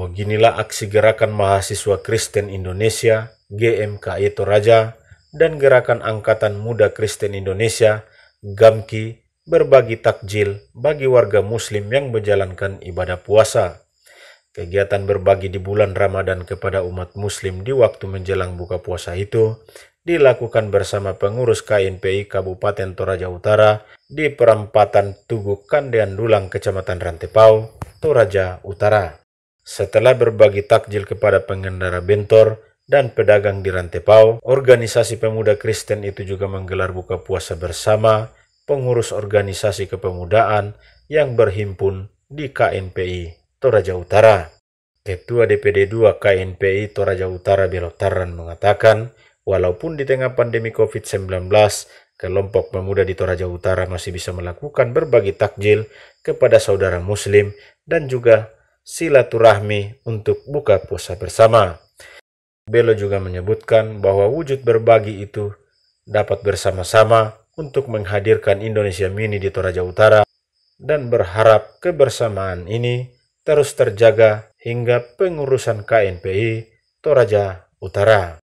Beginilah aksi gerakan mahasiswa Kristen Indonesia, GMKI Toraja, dan gerakan Angkatan Muda Kristen Indonesia, GAMKI, berbagi takjil bagi warga muslim yang menjalankan ibadah puasa. Kegiatan berbagi di bulan Ramadan kepada umat muslim di waktu menjelang buka puasa itu dilakukan bersama pengurus KNPI Kabupaten Toraja Utara di perempatan Tugu Kandean Dulang, Kecamatan Rantepau, Toraja Utara. Setelah berbagi takjil kepada pengendara bentor dan pedagang di Rantepau, organisasi pemuda Kristen itu juga menggelar buka puasa bersama pengurus organisasi kepemudaan yang berhimpun di KNPI Toraja Utara. Ketua DPD 2 KNPI Toraja Utara Belotaran mengatakan, walaupun di tengah pandemi COVID-19, kelompok pemuda di Toraja Utara masih bisa melakukan berbagi takjil kepada saudara muslim dan juga silaturahmi untuk buka puasa bersama. Belo juga menyebutkan bahwa wujud berbagi itu dapat bersama-sama untuk menghadirkan Indonesia Mini di Toraja Utara dan berharap kebersamaan ini terus terjaga hingga pengurusan KNPI Toraja Utara.